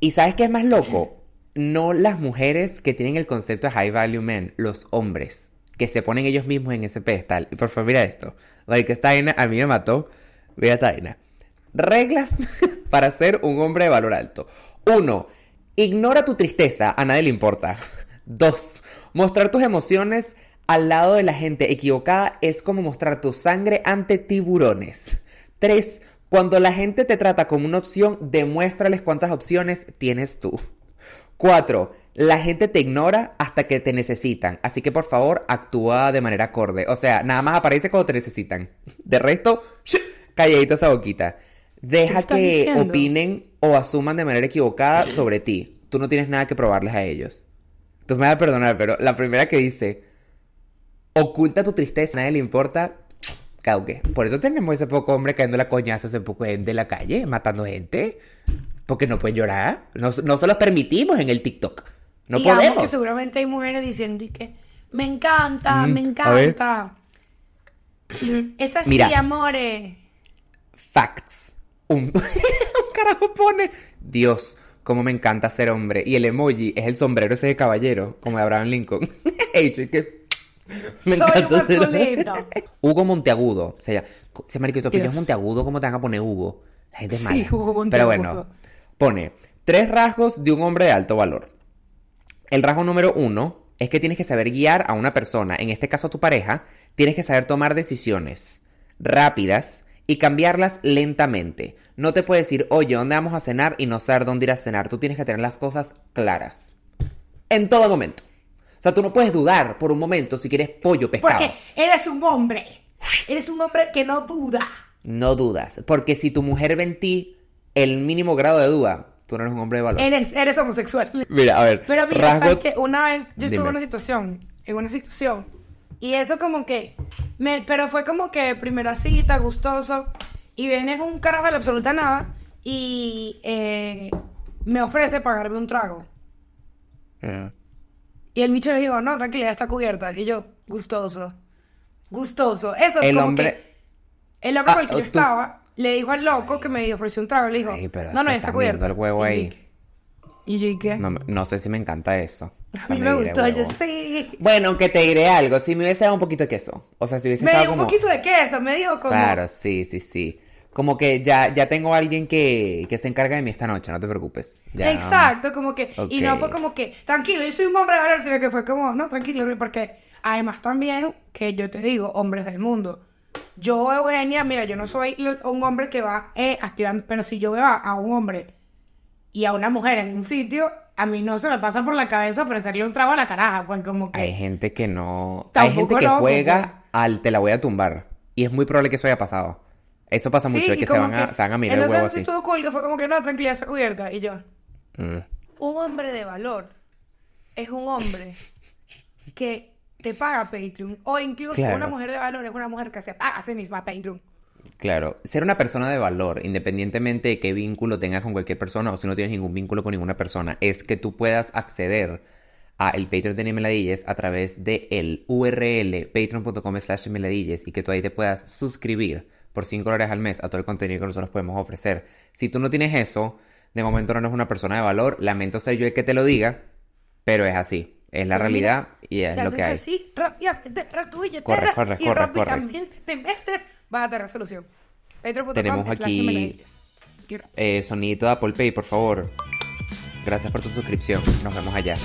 ¿Y sabes qué es más loco? No las mujeres que tienen el concepto de high value men, los hombres, que se ponen ellos mismos en ese pedestal. Y por favor, mira esto. Like, esta a mí me mató. Mira esta Reglas para ser un hombre de valor alto. Uno, ignora tu tristeza, a nadie le importa. Dos, mostrar tus emociones al lado de la gente equivocada es como mostrar tu sangre ante tiburones. 3. Cuando la gente te trata como una opción, demuéstrales cuántas opciones tienes tú. Cuatro, La gente te ignora hasta que te necesitan, así que por favor actúa de manera acorde. O sea, nada más aparece cuando te necesitan. De resto, calladito esa boquita. Deja que opinen o asuman de manera equivocada sobre ti. Tú no tienes nada que probarles a ellos. Tú me vas a perdonar, pero la primera que dice, oculta tu tristeza, a nadie le importa, por eso tenemos ese poco hombre cayendo la coñazo, hace poco gente la calle, matando gente. Porque no pueden llorar. No, no se los permitimos en el TikTok. No podemos. seguramente hay mujeres diciendo y que me encanta, mm, me encanta. Es así, amores. Facts. Un, carajo pone. Dios, cómo me encanta ser hombre. Y el emoji es el sombrero ese de caballero, como de Abraham Lincoln. He dicho que Soy un Hugo Monteagudo. O sea, se es Monteagudo, ¿cómo te van a poner Hugo? Sí, Hugo Monteagudo. Pero bueno, pone tres rasgos de un hombre de alto valor. El rasgo número uno es que tienes que saber guiar a una persona, en este caso a tu pareja, tienes que saber tomar decisiones rápidas y cambiarlas lentamente. No te puedes decir, oye, ¿dónde vamos a cenar? y no saber dónde ir a cenar. Tú tienes que tener las cosas claras. En todo momento. O sea, tú no puedes dudar por un momento si quieres pollo pescado. Porque eres un hombre. Eres un hombre que no duda. No dudas. Porque si tu mujer ve en ti el mínimo grado de duda, tú no eres un hombre de valor. Eres, eres homosexual. Mira, a ver. Pero mira, que una vez yo estuve en una situación, en una situación, y eso como que, pero fue como que primera cita, gustoso, y vienes un carajo de la absoluta nada, y eh, me ofrece pagarme un trago. Ah. Y el bicho le dijo, no, tranquila, ya está cubierta. Y yo, gustoso. Gustoso. Eso es el hombre... El hombre ah, con el que yo estaba le dijo al loco que me ofreció un trago. Le dijo, no, no, está cubierta. el huevo ahí. Y yo, ¿y qué? No, sé si me encanta eso. a mí me, gustó, yo sí. Bueno, aunque te diré algo, si me hubiese dado un poquito de queso. O sea, si hubiese me dio un poquito de queso, me dijo como... Claro, sí, sí, sí como que ya, ya tengo a alguien que, se encarga de mí esta noche, no te preocupes. Exacto, como que, y no fue como que, tranquilo, yo soy un hombre de valor, sino que fue como, no, tranquilo, porque además también, que yo te digo, hombres del mundo, yo, Eugenia, mira, yo no soy un hombre que va eh, aspirando, pero si yo veo a un hombre y a una mujer en un sitio, a mí no se me pasa por la cabeza ofrecerle un trago a la caraja, pues como que... Hay gente que no... Hay gente que juega al te la voy a tumbar, y es muy probable que eso haya pasado. Eso pasa mucho, es que, se van, A, se a, mirar el huevo así. estuvo fue como que no, tranquilidad Y yo, mm. un hombre de valor es un hombre que te paga Patreon. O incluso una mujer de valor es una mujer que se paga a sí misma Patreon. Claro, ser una persona de valor, independientemente de qué vínculo tengas con cualquier persona o si no tienes ningún vínculo con ninguna persona, es que tú puedas acceder a el Patreon de Meladilles a través de el URL patreon.com slash y que tú ahí te puedas suscribir por 5 dólares al mes a todo el contenido que nosotros podemos ofrecer. Si tú no tienes eso, de momento no eres una persona de valor. Lamento ser yo el que te lo diga, pero es así. Es la realidad y es lo que hay. rápidamente corre, corre, y corre, te metes, vas a tener resolución. Tenemos aquí eh, sonidito de Apple Pay, por favor. Gracias por tu suscripción. Nos vemos allá.